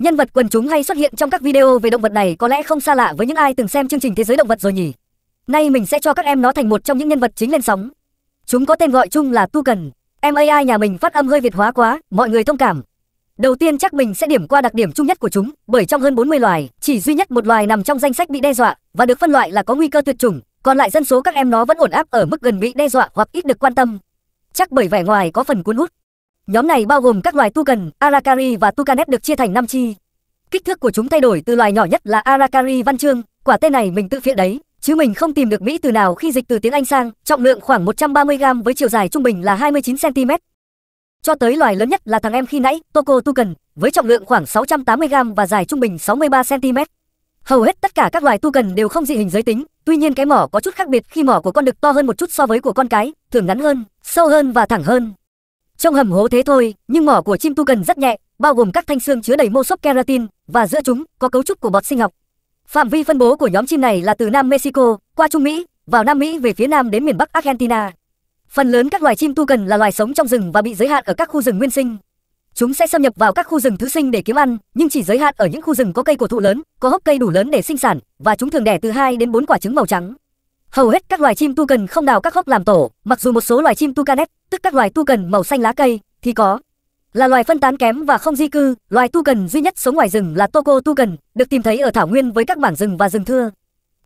Nhân vật quần chúng hay xuất hiện trong các video về động vật này có lẽ không xa lạ với những ai từng xem chương trình Thế giới động vật rồi nhỉ. Nay mình sẽ cho các em nó thành một trong những nhân vật chính lên sóng. Chúng có tên gọi chung là Tu Cần. Em AI nhà mình phát âm hơi Việt hóa quá, mọi người thông cảm. Đầu tiên chắc mình sẽ điểm qua đặc điểm chung nhất của chúng, bởi trong hơn 40 loài, chỉ duy nhất một loài nằm trong danh sách bị đe dọa và được phân loại là có nguy cơ tuyệt chủng, còn lại dân số các em nó vẫn ổn áp ở mức gần bị đe dọa hoặc ít được quan tâm. Chắc bởi vẻ ngoài có phần cuốn hút, Nhóm này bao gồm các loài Tucan, Arakari và Tucanet được chia thành 5 chi. Kích thước của chúng thay đổi từ loài nhỏ nhất là Arakari văn chương, quả tên này mình tự phiện đấy, chứ mình không tìm được Mỹ từ nào khi dịch từ tiếng Anh sang, trọng lượng khoảng 130 g với chiều dài trung bình là 29 cm. Cho tới loài lớn nhất là thằng em khi nãy, Toko Tucan, với trọng lượng khoảng 680 g và dài trung bình 63 cm. Hầu hết tất cả các loài Tucan đều không dị hình giới tính, tuy nhiên cái mỏ có chút khác biệt khi mỏ của con đực to hơn một chút so với của con cái, thường ngắn hơn, sâu hơn và thẳng hơn. Trong hầm hố thế thôi, nhưng mỏ của chim tu cần rất nhẹ, bao gồm các thanh xương chứa đầy mô xốp keratin và giữa chúng có cấu trúc của bọt sinh học. Phạm vi phân bố của nhóm chim này là từ Nam Mexico qua Trung Mỹ, vào Nam Mỹ về phía Nam đến miền Bắc Argentina. Phần lớn các loài chim tu cần là loài sống trong rừng và bị giới hạn ở các khu rừng nguyên sinh. Chúng sẽ xâm nhập vào các khu rừng thứ sinh để kiếm ăn, nhưng chỉ giới hạn ở những khu rừng có cây cổ thụ lớn, có hốc cây đủ lớn để sinh sản và chúng thường đẻ từ 2 đến 4 quả trứng màu trắng. Hầu hết các loài chim tu cần không đào các hốc làm tổ, mặc dù một số loài chim tu canet, tức các loài tu cần màu xanh lá cây, thì có. Là loài phân tán kém và không di cư, loài tu cần duy nhất sống ngoài rừng là Toco tu cần, được tìm thấy ở thảo nguyên với các mảng rừng và rừng thưa.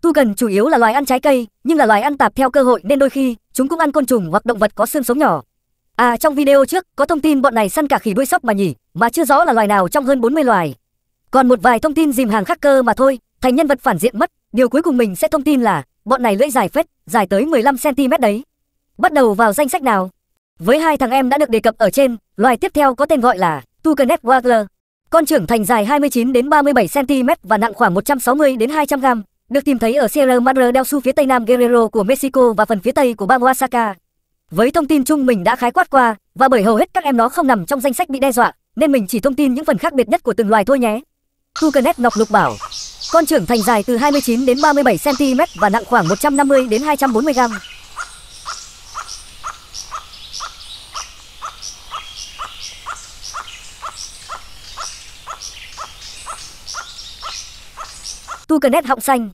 Tu cần chủ yếu là loài ăn trái cây, nhưng là loài ăn tạp theo cơ hội nên đôi khi chúng cũng ăn côn trùng hoặc động vật có xương sống nhỏ. À trong video trước có thông tin bọn này săn cả khỉ đuôi sóc mà nhỉ, mà chưa rõ là loài nào trong hơn 40 loài. Còn một vài thông tin dìm hàng khắc cơ mà thôi, thành nhân vật phản diện mất, điều cuối cùng mình sẽ thông tin là bọn này lưỡi dài phết, dài tới 15cm đấy. Bắt đầu vào danh sách nào. Với hai thằng em đã được đề cập ở trên, loài tiếp theo có tên gọi là Tucanet Wagler. Con trưởng thành dài 29 đến 37 cm và nặng khoảng 160 đến 200 g, được tìm thấy ở Sierra Madre del Sur phía tây nam Guerrero của Mexico và phần phía tây của bang Oaxaca. Với thông tin chung mình đã khái quát qua, và bởi hầu hết các em nó không nằm trong danh sách bị đe dọa, nên mình chỉ thông tin những phần khác biệt nhất của từng loài thôi nhé. Tucanet Ngọc Lục bảo, con trưởng thành dài từ 29 đến 37 cm và nặng khoảng 150 đến 240 g. Tu Tucanet họng xanh.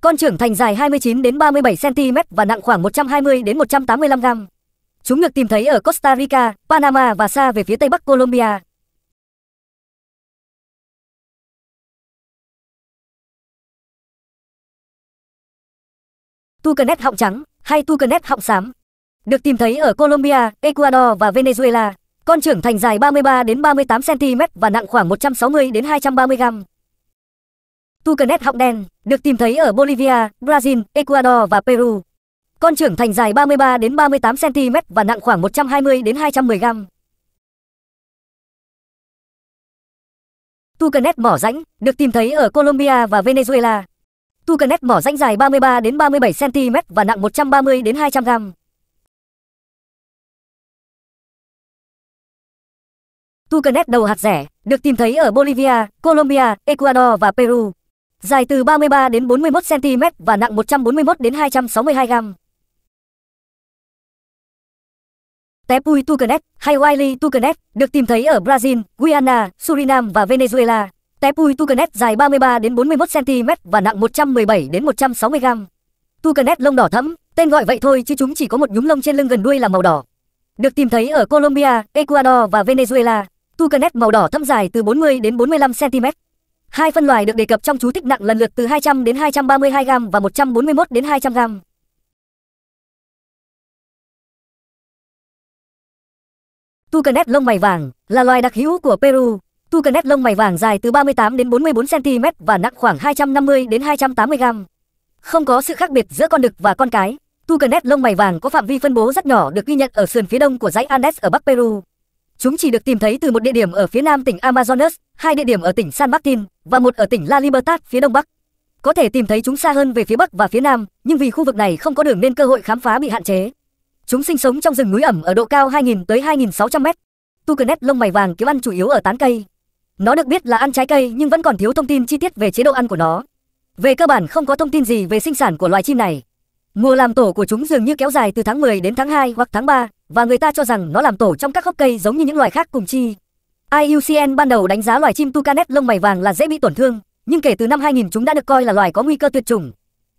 Con trưởng thành dài 29 đến 37 cm và nặng khoảng 120 đến 185 g. Chúng được tìm thấy ở Costa Rica, Panama và xa về phía tây bắc Colombia. Tucanet họng trắng hay Tucanet họng xám. Được tìm thấy ở Colombia, Ecuador và Venezuela. Con trưởng thành dài 33 đến 38 cm và nặng khoảng 160 đến 230 g. Tucanet họng đen được tìm thấy ở Bolivia, Brazil, Ecuador và Peru. Con trưởng thành dài 33 đến 38 cm và nặng khoảng 120 đến 210 g. Tucanet mỏ rãnh được tìm thấy ở Colombia và Venezuela. Tucanet mỏ rãnh dài 33 đến 37 cm và nặng 130 đến 200 g. Tucanet đầu hạt rẻ được tìm thấy ở Bolivia, Colombia, Ecuador và Peru. Dài từ 33 đến 41 cm và nặng 141 đến 262 g. Tepui tucanet hay Wiley tucanet được tìm thấy ở Brazil, Guyana, Suriname và Venezuela. Tepui Tucanet dài 33 đến 41 cm và nặng 117 đến 160 g. Tucanet lông đỏ thẫm, tên gọi vậy thôi chứ chúng chỉ có một nhúm lông trên lưng gần đuôi là màu đỏ. Được tìm thấy ở Colombia, Ecuador và Venezuela. Tucanet màu đỏ thẫm dài từ 40 đến 45 cm. Hai phân loài được đề cập trong chú thích nặng lần lượt từ 200 đến 232 g và 141 đến 200 g. Tucanet lông mày vàng là loài đặc hữu của Peru, Tu cần nét lông mày vàng dài từ 38 đến 44 cm và nặng khoảng 250 đến 280 g. Không có sự khác biệt giữa con đực và con cái. Tu cần nét lông mày vàng có phạm vi phân bố rất nhỏ được ghi nhận ở sườn phía đông của dãy Andes ở Bắc Peru. Chúng chỉ được tìm thấy từ một địa điểm ở phía nam tỉnh Amazonas, hai địa điểm ở tỉnh San Martin và một ở tỉnh La Libertad phía đông bắc. Có thể tìm thấy chúng xa hơn về phía bắc và phía nam, nhưng vì khu vực này không có đường nên cơ hội khám phá bị hạn chế. Chúng sinh sống trong rừng núi ẩm ở độ cao 2000 tới 2600 mét. Tu cần nét lông mày vàng kiếm ăn chủ yếu ở tán cây, nó được biết là ăn trái cây nhưng vẫn còn thiếu thông tin chi tiết về chế độ ăn của nó. Về cơ bản không có thông tin gì về sinh sản của loài chim này. Mùa làm tổ của chúng dường như kéo dài từ tháng 10 đến tháng 2 hoặc tháng 3 và người ta cho rằng nó làm tổ trong các gốc cây giống như những loài khác cùng chi. IUCN ban đầu đánh giá loài chim tucanet lông mày vàng là dễ bị tổn thương, nhưng kể từ năm 2000 chúng đã được coi là loài có nguy cơ tuyệt chủng.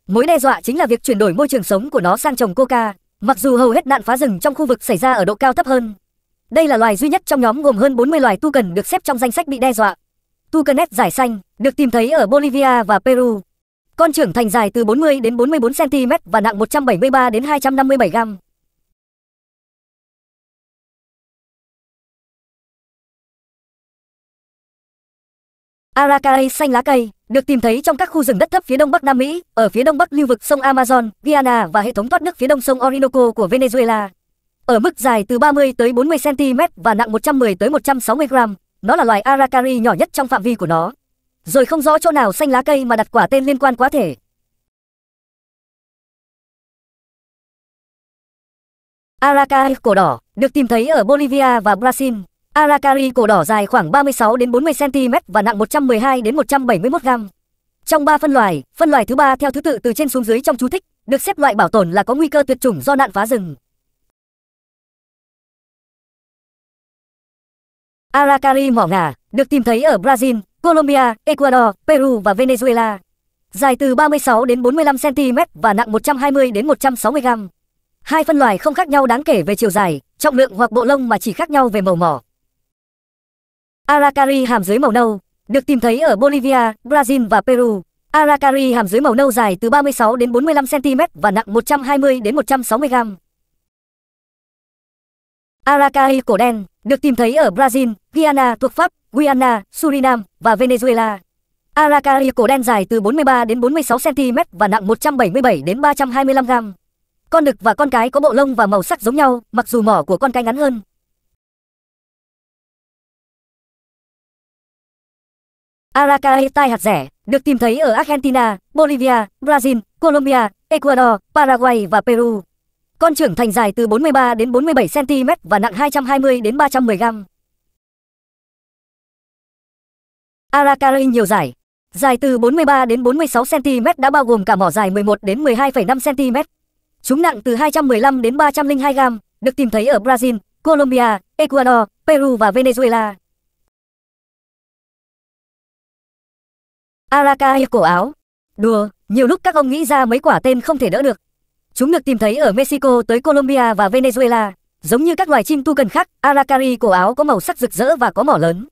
Mối đe dọa chính là việc chuyển đổi môi trường sống của nó sang trồng coca, mặc dù hầu hết nạn phá rừng trong khu vực xảy ra ở độ cao thấp hơn. Đây là loài duy nhất trong nhóm gồm hơn 40 loài tu cần được xếp trong danh sách bị đe dọa. Tu Tucanet giải xanh được tìm thấy ở Bolivia và Peru. Con trưởng thành dài từ 40 đến 44 cm và nặng 173 đến 257 gram. Arakae xanh lá cây được tìm thấy trong các khu rừng đất thấp phía đông bắc Nam Mỹ, ở phía đông bắc lưu vực sông Amazon, Guyana và hệ thống thoát nước phía đông sông Orinoco của Venezuela ở mức dài từ 30 tới 40 cm và nặng 110 tới 160 g. Nó là loài Aracari nhỏ nhất trong phạm vi của nó. Rồi không rõ chỗ nào xanh lá cây mà đặt quả tên liên quan quá thể. Aracari cổ đỏ được tìm thấy ở Bolivia và Brazil. Aracari cổ đỏ dài khoảng 36 đến 40 cm và nặng 112 đến 171 g. Trong ba phân loài, phân loài thứ ba theo thứ tự từ trên xuống dưới trong chú thích, được xếp loại bảo tồn là có nguy cơ tuyệt chủng do nạn phá rừng. Aracari mỏ ngà được tìm thấy ở Brazil, Colombia, Ecuador, Peru và Venezuela. Dài từ 36 đến 45 cm và nặng 120 đến 160 g. Hai phân loài không khác nhau đáng kể về chiều dài, trọng lượng hoặc bộ lông mà chỉ khác nhau về màu mỏ. Aracari hàm dưới màu nâu được tìm thấy ở Bolivia, Brazil và Peru. Aracari hàm dưới màu nâu dài từ 36 đến 45 cm và nặng 120 đến 160 gram. Aracari cổ đen, được tìm thấy ở Brazil, Guyana thuộc Pháp, Guyana, Suriname và Venezuela. Aracari cổ đen dài từ 43 đến 46 cm và nặng 177 đến 325 gram. Con đực và con cái có bộ lông và màu sắc giống nhau, mặc dù mỏ của con cái ngắn hơn. Aracari tai hạt rẻ, được tìm thấy ở Argentina, Bolivia, Brazil, Colombia, Ecuador, Paraguay và Peru. Con trưởng thành dài từ 43 đến 47 cm và nặng 220 đến 310 g. Arakari nhiều giải, dài từ 43 đến 46 cm đã bao gồm cả mỏ dài 11 đến 12,5 cm. Chúng nặng từ 215 đến 302 g, được tìm thấy ở Brazil, Colombia, Ecuador, Peru và Venezuela. Arakaia cổ áo. Đùa, nhiều lúc các ông nghĩ ra mấy quả tên không thể đỡ được, Chúng được tìm thấy ở Mexico tới Colombia và Venezuela. Giống như các loài chim tu cần khác, Aracari cổ áo có màu sắc rực rỡ và có mỏ lớn.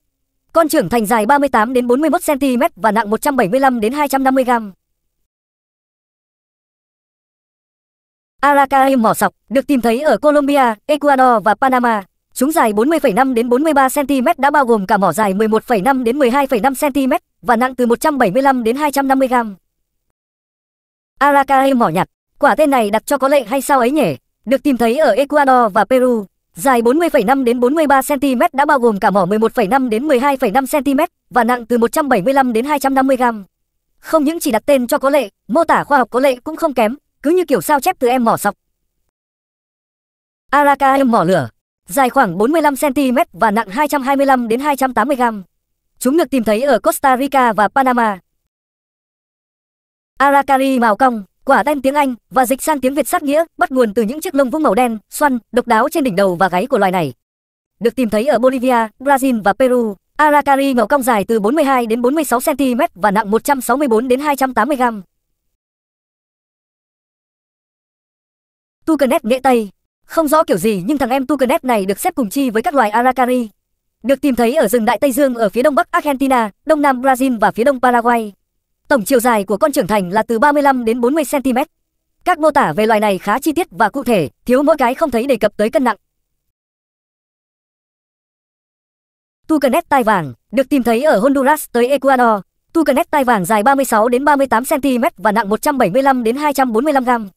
Con trưởng thành dài 38 đến 41 cm và nặng 175 đến 250 g. Aracari mỏ sọc được tìm thấy ở Colombia, Ecuador và Panama. Chúng dài 40,5 đến 43 cm đã bao gồm cả mỏ dài 11,5 đến 12,5 cm và nặng từ 175 đến 250 g. Aracari mỏ nhạt Quả tên này đặt cho có lệ hay sao ấy nhỉ? Được tìm thấy ở Ecuador và Peru, dài 40,5 đến 43 cm đã bao gồm cả mỏ 11,5 đến 12,5 cm và nặng từ 175 đến 250 g. Không những chỉ đặt tên cho có lệ, mô tả khoa học có lệ cũng không kém, cứ như kiểu sao chép từ em mỏ sọc. Araka em mỏ lửa, dài khoảng 45 cm và nặng 225 đến 280 g. Chúng được tìm thấy ở Costa Rica và Panama. Aracari màu cong, quả đen tiếng Anh và dịch sang tiếng Việt sát nghĩa bắt nguồn từ những chiếc lông vũ màu đen, xoăn, độc đáo trên đỉnh đầu và gáy của loài này. Được tìm thấy ở Bolivia, Brazil và Peru. Aracari màu cong dài từ 42 đến 46 cm và nặng 164 đến 280 g. Tucanet nghệ Tây Không rõ kiểu gì nhưng thằng em Tucanet này được xếp cùng chi với các loài Aracari. Được tìm thấy ở rừng Đại Tây Dương ở phía đông bắc Argentina, đông nam Brazil và phía đông Paraguay. Tổng chiều dài của con trưởng thành là từ 35 đến 40 cm. Các mô tả về loài này khá chi tiết và cụ thể, thiếu mỗi cái không thấy đề cập tới cân nặng. Tucanet tai vàng được tìm thấy ở Honduras tới Ecuador. Tucanet tai vàng dài 36 đến 38 cm và nặng 175 đến 245 gram.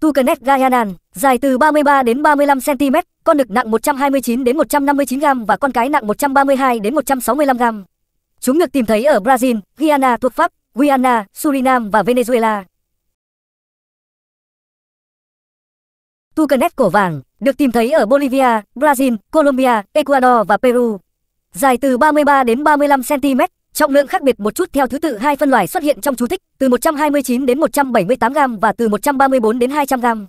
Tucanet guyanan dài từ 33 đến 35 cm, con đực nặng 129 đến 159 gram và con cái nặng 132 đến 165 gram. Chúng được tìm thấy ở Brazil, Guyana thuộc Pháp, Guyana, Suriname và Venezuela. Tucanet cổ vàng được tìm thấy ở Bolivia, Brazil, Colombia, Ecuador và Peru. Dài từ 33 đến 35 cm, trọng lượng khác biệt một chút theo thứ tự hai phân loài xuất hiện trong chú thích, từ 129 đến 178 g và từ 134 đến 200 gram.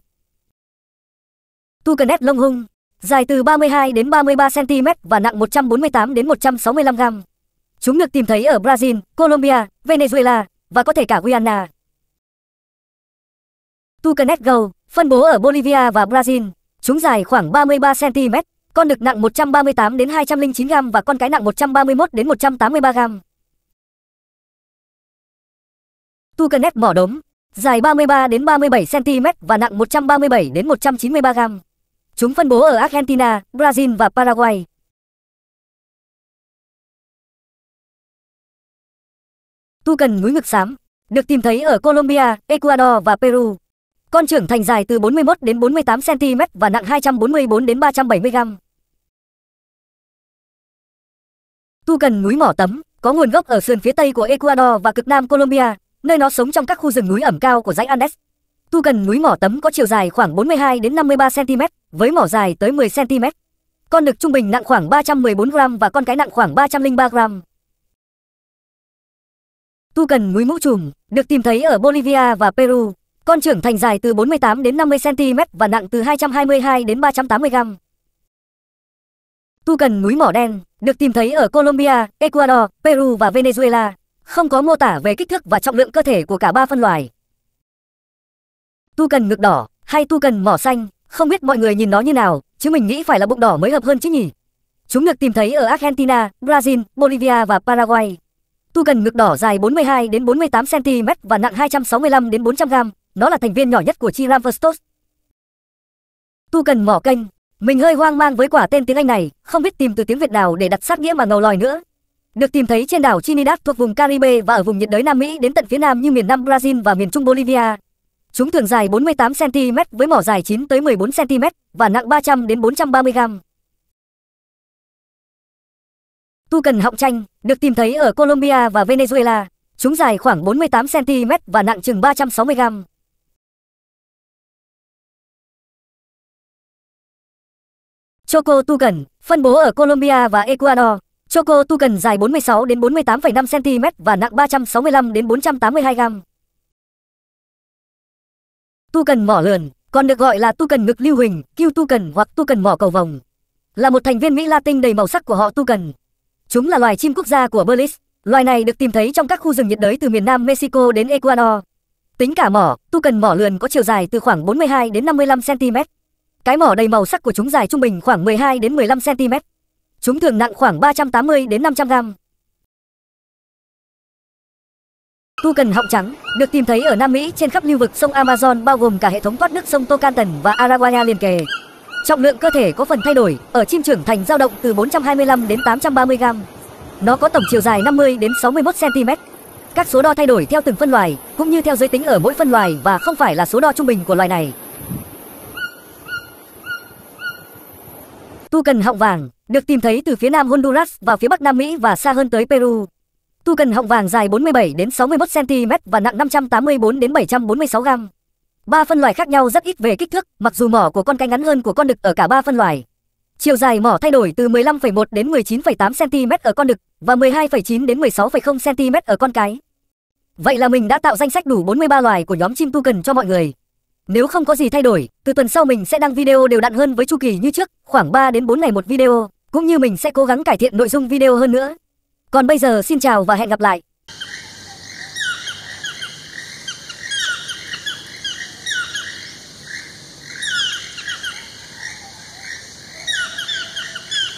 Tucanet lông hung, dài từ 32 đến 33 cm và nặng 148 đến 165 g. Chúng được tìm thấy ở Brazil, Colombia, Venezuela và có thể cả Guyana. Tucanet Go, phân bố ở Bolivia và Brazil. Chúng dài khoảng 33 cm, con đực nặng 138 đến 209 g và con cái nặng 131 đến 183 g. Tucanet mỏ đốm, dài 33 đến 37 cm và nặng 137 đến 193 g. Chúng phân bố ở Argentina, Brazil và Paraguay. tu cần núi ngực xám, được tìm thấy ở Colombia, Ecuador và Peru. Con trưởng thành dài từ 41 đến 48 cm và nặng 244 đến 370 g. Tu cần núi mỏ tấm có nguồn gốc ở sườn phía tây của Ecuador và cực nam Colombia, nơi nó sống trong các khu rừng núi ẩm cao của dãy Andes. Tu cần núi mỏ tấm có chiều dài khoảng 42 đến 53 cm với mỏ dài tới 10 cm. Con đực trung bình nặng khoảng 314 g và con cái nặng khoảng 303 g. Tu cần núi mũ trùm, được tìm thấy ở Bolivia và Peru. Con trưởng thành dài từ 48 đến 50 cm và nặng từ 222 đến 380 g. Tu cần núi mỏ đen, được tìm thấy ở Colombia, Ecuador, Peru và Venezuela. Không có mô tả về kích thước và trọng lượng cơ thể của cả ba phân loài. Tu cần ngực đỏ hay tu cần mỏ xanh, không biết mọi người nhìn nó như nào, chứ mình nghĩ phải là bụng đỏ mới hợp hơn chứ nhỉ. Chúng được tìm thấy ở Argentina, Brazil, Bolivia và Paraguay. Tu cần ngực đỏ dài 42 đến 48 cm và nặng 265 đến 400 g. Nó là thành viên nhỏ nhất của chi Ramphastos. Tu cần mỏ kênh. Mình hơi hoang mang với quả tên tiếng Anh này, không biết tìm từ tiếng Việt nào để đặt sát nghĩa mà ngầu lòi nữa. Được tìm thấy trên đảo Trinidad thuộc vùng Caribe và ở vùng nhiệt đới Nam Mỹ đến tận phía Nam như miền Nam Brazil và miền Trung Bolivia. Chúng thường dài 48 cm với mỏ dài 9 tới 14 cm và nặng 300 đến 430 gram. Tu cần họng tranh, được tìm thấy ở Colombia và Venezuela. Chúng dài khoảng 48cm và nặng chừng 360g. Choco Tucan, phân bố ở Colombia và Ecuador. Choco Tucan dài 46 đến 48,5 cm và nặng 365 đến 482 g. Tucan mỏ lườn, còn được gọi là Tucan ngực lưu huỳnh, Kiêu Tucan hoặc Tucan mỏ cầu vồng, là một thành viên Mỹ Latin đầy màu sắc của họ Tucan. Chúng là loài chim quốc gia của Belize. Loài này được tìm thấy trong các khu rừng nhiệt đới từ miền Nam Mexico đến Ecuador. Tính cả mỏ, tu cần mỏ lườn có chiều dài từ khoảng 42 đến 55 cm. Cái mỏ đầy màu sắc của chúng dài trung bình khoảng 12 đến 15 cm. Chúng thường nặng khoảng 380 đến 500 gram. Tu cần họng trắng được tìm thấy ở Nam Mỹ trên khắp lưu vực sông Amazon bao gồm cả hệ thống thoát nước sông Tocanton và Araguaia liền kề. Trọng lượng cơ thể có phần thay đổi, ở chim trưởng thành dao động từ 425 đến 830 g. Nó có tổng chiều dài 50 đến 61 cm. Các số đo thay đổi theo từng phân loài, cũng như theo giới tính ở mỗi phân loài và không phải là số đo trung bình của loài này. Tu cần họng vàng được tìm thấy từ phía nam Honduras và phía bắc Nam Mỹ và xa hơn tới Peru. Tu cần họng vàng dài 47 đến 61 cm và nặng 584 đến 746 gram. Ba phân loài khác nhau rất ít về kích thước, mặc dù mỏ của con cái ngắn hơn của con đực ở cả ba phân loài. Chiều dài mỏ thay đổi từ 15,1 đến 19,8 cm ở con đực và 12,9 đến 16,0 cm ở con cái. Vậy là mình đã tạo danh sách đủ 43 loài của nhóm chim tu cần cho mọi người. Nếu không có gì thay đổi, từ tuần sau mình sẽ đăng video đều đặn hơn với chu kỳ như trước, khoảng 3 đến 4 ngày một video, cũng như mình sẽ cố gắng cải thiện nội dung video hơn nữa. Còn bây giờ xin chào và hẹn gặp lại.